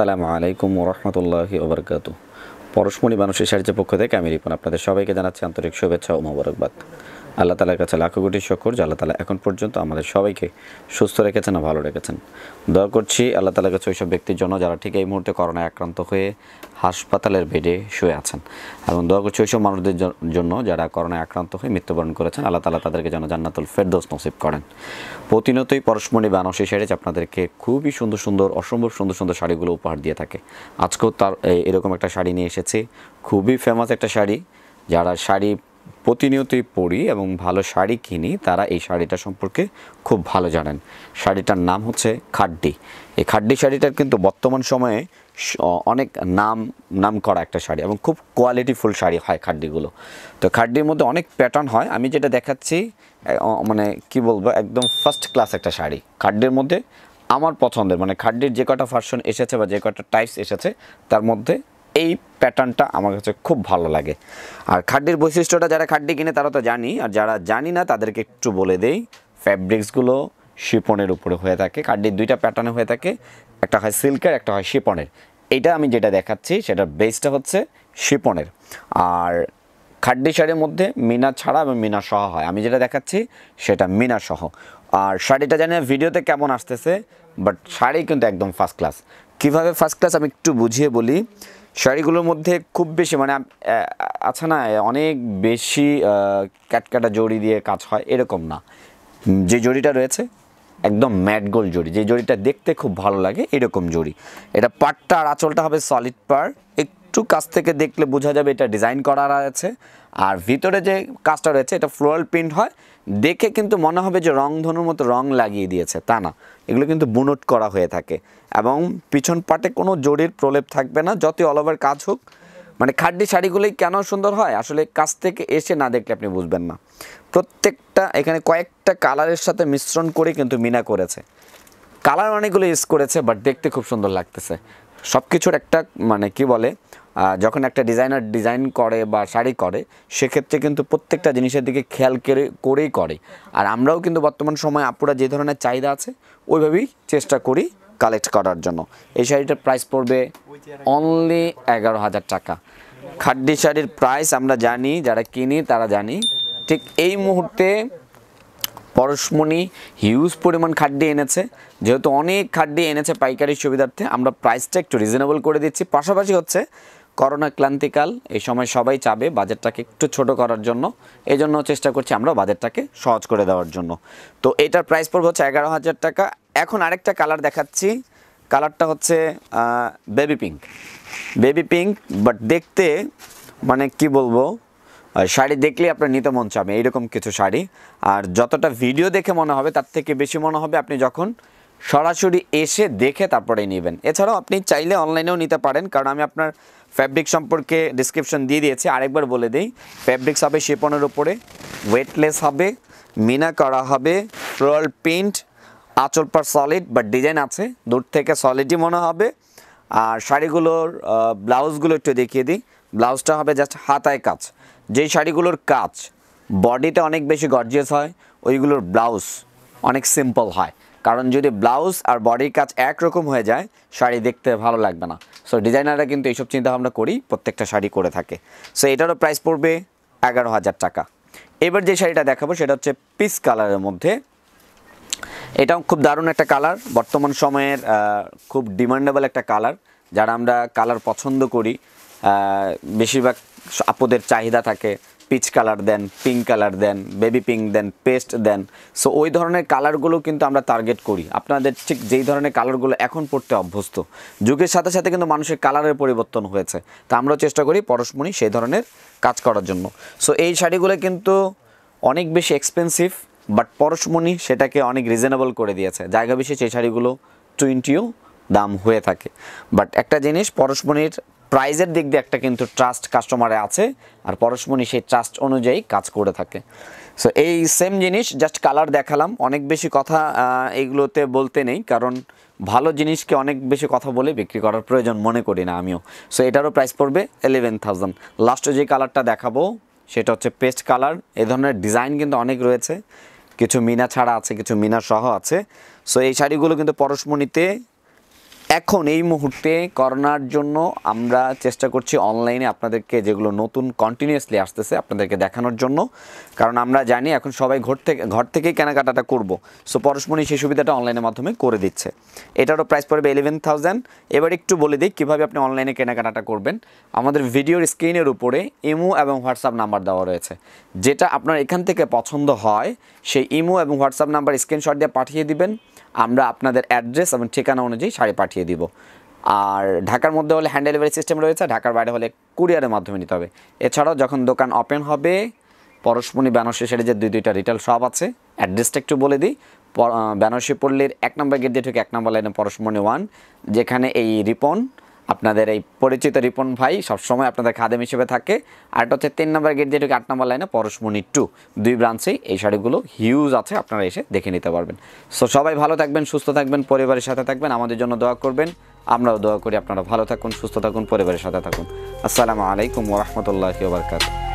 আসসালামু আলাইকুম রহমতুল্লাহি ওবরকাত পরশমণি মানুষের সাহায্যের পক্ষ থেকে আমি রিপন আপনাদের সবাইকে জানাচ্ছি আন্তরিক শুভেচ্ছা ও মোবারকবাদ আল্লাহ তালার কাছে লাখো কোটি শকর যে আল্লাহ তালা এখন পর্যন্ত আমাদের সবাইকে সুস্থ রেখেছেন আর ভালো রেখেছেন দয়া করছি আল্লাহ তালার কাছে ওইসব ব্যক্তির জন্য যারা ঠিক এই মুহূর্তে করোনায় আক্রান্ত হয়ে হাসপাতালের বেডে শুয়ে আছেন এবং দয়া করছি ওই সব মানুষদের জন্য যারা করোনায় আক্রান্ত হয়ে মৃত্যুবরণ করেছেন আল্লাহ তালা তাদেরকে যেন জান্নাতুল ফেরদোস নসিব করেন প্রতিনতই পরশমণি বানসী শাড়িজ আপনাদেরকে খুবই সুন্দর সুন্দর অসম্ভব সুন্দর সুন্দর শাড়িগুলো উপহার দিয়ে থাকে আজকেও তার এরকম একটা শাড়ি নিয়ে এসেছি খুবই ফেমাস একটা শাড়ি যারা শাড়ি প্রতিনিয়তই পড়ি এবং ভালো শাড়ি কিনি তারা এই শাড়িটা সম্পর্কে খুব ভালো জানেন শাড়িটার নাম হচ্ছে খাড্ডি এই খাড্ডি শাড়িটার কিন্তু বর্তমান সময়ে অনেক নাম নাম করা একটা শাড়ি এবং খুব কোয়ালিটিফুল শাড়ি হয় খাড্ডিগুলো তো খাড্ডির মধ্যে অনেক প্যাটার্ন হয় আমি যেটা দেখাচ্ছি মানে কি বলবো একদম ফার্স্ট ক্লাস একটা শাড়ি খাড্ডির মধ্যে আমার পছন্দের মানে খাড্ডির যে কটা ফার্শন এসেছে বা যে কটা টাইপস এসেছে তার মধ্যে এই প্যাটার্নটা আমার কাছে খুব ভালো লাগে আর খাড্ডির বৈশিষ্ট্যটা যারা খাড্ডি কিনে তারা তো জানি আর যারা জানি না তাদেরকে একটু বলে দেই ফ্যাব্রিক্সগুলো শিপনের উপরে হয়ে থাকে খাড্ডির দুইটা প্যাটার্নে হয়ে থাকে একটা হয় সিল্কের একটা হয় শিপনের এটা আমি যেটা দেখাচ্ছি সেটার বেসটা হচ্ছে শিপনের আর খাড্ডি শাড়ির মধ্যে মিনা ছাড়া এবং মিনা সহ হয় আমি যেটা দেখাচ্ছি সেটা মিনা সহ আর শাড়িটা জানি ভিডিওতে কেমন আসতেছে বাট শাড়ি কিন্তু একদম ফার্স্ট ক্লাস কীভাবে ফার্স্ট ক্লাস আমি একটু বুঝিয়ে বলি শাড়িগুলোর মধ্যে খুব বেশি মানে আচ্ছা না অনেক বেশি ক্যাটকাটা জড়ি দিয়ে কাজ হয় এরকম না যে জড়িটা রয়েছে একদম ম্যাট গোল জড়ি যে জড়িটা দেখতে খুব ভালো লাগে এরকম জড়ি এটা পাটটা আর আঁচলটা হবে সলিড পার একটু কাছ থেকে দেখলে বোঝা যাবে এটা ডিজাইন করা আছে আর ভিতরে যে কাজটা রয়েছে এটা ফ্লোরাল প্রিন্ট হয় দেখে কিন্তু মনে হবে যে রংধনুর মতো রং লাগিয়ে দিয়েছে তা না এগুলো কিন্তু বুনট করা হয়ে থাকে এবং পিছন পাটে কোনো জরির প্রলেপ থাকবে না যতই অল ওভার কাজ হোক মানে খাড্ডি শাড়িগুলোই কেন সুন্দর হয় আসলে কাছ থেকে এসে না দেখলে আপনি বুঝবেন না প্রত্যেকটা এখানে কয়েকটা কালারের সাথে মিশ্রণ করে কিন্তু মিনা করেছে কালার অনেকগুলো ইউজ করেছে বাট দেখতে খুব সুন্দর লাগতেছে সব কিছুর একটা মানে কি বলে যখন একটা ডিজাইনার ডিজাইন করে বা শাড়ি করে সেক্ষেত্রে কিন্তু প্রত্যেকটা জিনিসের দিকে খেয়াল করে করেই করে আর আমরাও কিন্তু বর্তমান সময়ে আপুরা যে ধরনের চাহিদা আছে ওইভাবেই চেষ্টা করি কালেক্ট করার জন্য এই শাড়িটার প্রাইস পড়বে অনলি এগারো হাজার টাকা খাড্ডি শাড়ির প্রাইস আমরা জানি যারা কিনি তারা জানি ঠিক এই মুহূর্তে পরশমণি হিউজ পরিমাণ খাড্ডি এনেছে যেহেতু অনেক খাড্ডি এনেছে পাইকারি সুবিধার্থে আমরা প্রাইসটা একটু রিজনেবল করে দিচ্ছি পাশাপাশি হচ্ছে করোনা ক্লান্তিকাল এই সময় সবাই চাবে বাজেটটাকে একটু ছোট করার জন্য এই জন্য চেষ্টা করছি আমরা বাজেটটাকে সহজ করে দেওয়ার জন্য তো এটার প্রাইস পড়বে হচ্ছে এগারো হাজার টাকা এখন আরেকটা কালার দেখাচ্ছি কালারটা হচ্ছে baby pink baby pink but দেখতে মানে কি বলবো শাড়ি দেখলে আপনার নিতে মন চাবে এইরকম কিছু শাড়ি আর যতটা ভিডিও দেখে মনে হবে তার থেকে বেশি মনে হবে আপনি যখন সরাসরি এসে দেখে তারপরে নেবেন এছাড়াও আপনি চাইলে অনলাইনেও নিতে পারেন কারণ আমি আপনার ফ্যাব্রিক সম্পর্কে ডিসক্রিপশন দিয়ে দিয়েছে আরেকবার বলে দিই ফ্যাব্রিক্স হবে শেপনের ওপরে ওয়েটলেস হবে মিনা করা হবে ফ্লোরাল প্রিন্ট আঁচল পার সলিড বা ডিজাইন আছে দূর থেকে সলিডই মনে হবে আর শাড়িগুলোর ব্লাউজগুলো একটু দেখিয়ে দিই ব্লাউজটা হবে জাস্ট হাতায় কাজ যেই শাড়িগুলোর কাজ বডিটা অনেক বেশি গর্জিয়াস হয় ওইগুলোর ব্লাউজ অনেক সিম্পল হয় কারণ যদি ব্লাউজ আর বডির কাজ একরকম হয়ে যায় শাড়ি দেখতে ভালো লাগবে না সো ডিজাইনাররা কিন্তু এইসব চিন্তাভাবনা করি প্রত্যেকটা শাড়ি করে থাকে সো এটারও প্রাইস পড়বে এগারো হাজার টাকা এবার যে শাড়িটা দেখাবো সেটা হচ্ছে পিস কালারের মধ্যে এটাও খুব দারুণ একটা কালার বর্তমান সময়ের খুব ডিমান্ডেবল একটা কালার যারা আমরা কালার পছন্দ করি বেশিরভাগ আপদের চাহিদা থাকে peach colour then pink colour then baby pink then paste then so ওই ধরনের কালারগুলো কিন্তু আমরা টার্গেট করি আপনাদের ঠিক যেই ধরনের কালারগুলো এখন পড়তে অভ্যস্ত যুগের সাথে সাথে কিন্তু মানুষের কালারের পরিবর্তন হয়েছে তা আমরাও চেষ্টা করি পরশমণি সেই ধরনের কাজ করার জন্য সো এই শাড়িগুলো কিন্তু অনেক বেশি এক্সপেন্সিভ বাট পরশমণি সেটাকে অনেক রিজনেবল করে দিয়েছে জায়গা বিশেষ এই শাড়িগুলো টোয়েন্টিও দাম হয়ে থাকে বাট একটা জিনিস পরশমণির প্রাইজের দিক দিয়ে একটা কিন্তু ট্রাস্ট কাস্টমারে আছে আর পরশমণি সেই ট্রাস্ট অনুযায়ী কাজ করে থাকে সো এই সেম জিনিস জাস্ট কালার দেখালাম অনেক বেশি কথা এইগুলোতে বলতে নেই কারণ ভালো জিনিসকে অনেক বেশি কথা বলে বিক্রি করার প্রয়োজন মনে করি না আমিও সো এটারও প্রাইস পড়বে এলেভেন থাউজেন্ড লাস্টে যে কালারটা দেখাবো সেটা হচ্ছে পেস্ট কালার এ ধরনের ডিজাইন কিন্তু অনেক রয়েছে কিছু মিনা ছাড়া আছে কিছু মিনা সহ আছে সো এই শাড়িগুলো কিন্তু পরশমণিতে এখন এই মুহূর্তে করোনার জন্য আমরা চেষ্টা করছি অনলাইনে আপনাদেরকে যেগুলো নতুন কন্টিনিউয়াসলি আসতেছে আপনাদেরকে দেখানোর জন্য কারণ আমরা জানি এখন সবাই ঘর থেকে ঘর থেকেই কেনাকাটাটা করব সো পরশমণি সেই সুবিধাটা অনলাইনের মাধ্যমে করে দিচ্ছে এটারও প্রাইস পড়বে ইলেভেন থাউজেন্ড এবার একটু বলে দিই কীভাবে আপনি অনলাইনে কেনাকাটাটা করবেন আমাদের ভিডিওর স্ক্রিনের উপরে ইমো এবং হোয়াটসঅ্যাপ নাম্বার দেওয়া রয়েছে যেটা আপনার এখান থেকে পছন্দ হয় সেই ইমো এবং হোয়াটসঅ্যাপ নাম্বার স্ক্রিনশট দিয়ে পাঠিয়ে দিবেন আমরা আপনাদের অ্যাড্রেস এবং ঠিকানা অনুযায়ী শাড়ি পাঠিয়ে পাঠিয়ে দিব আর ঢাকার মধ্যে হলে হ্যান্ড ডেলিভারি সিস্টেম রয়েছে ঢাকার বাইরে হলে কুরিয়ারের মাধ্যমে নিতে হবে এছাড়াও যখন দোকান ওপেন হবে পরশমণি ব্যানার্সি সেটা যে দুই দুইটা রিটেল শপ আছে অ্যাড্রেসটা একটু বলে দিই বেনারসি পল্লীর এক নম্বর গেট দিয়ে ঢুকে এক নম্বর লাইনে পরশমণি ওয়ান যেখানে এই রিপন আপনাদের এই পরিচিত রিপন ভাই সবসময় আপনাদের খাদেম হিসেবে থাকে আর এটা হচ্ছে তিন নম্বর গেট যেটুকু আট নম্বর লাইনে পরশমণি টু দুই ব্রাঞ্চেই এই শাড়িগুলো হিউজ আছে আপনারা এসে দেখে নিতে পারবেন সো সবাই ভালো থাকবেন সুস্থ থাকবেন পরিবারের সাথে থাকবেন আমাদের জন্য দোয়া করবেন আমরাও দোয়া করি আপনারা ভালো থাকুন সুস্থ থাকুন পরিবারের সাথে থাকুন আসসালামু আলাইকুম ওরহমতুল্লাহ বারকাতু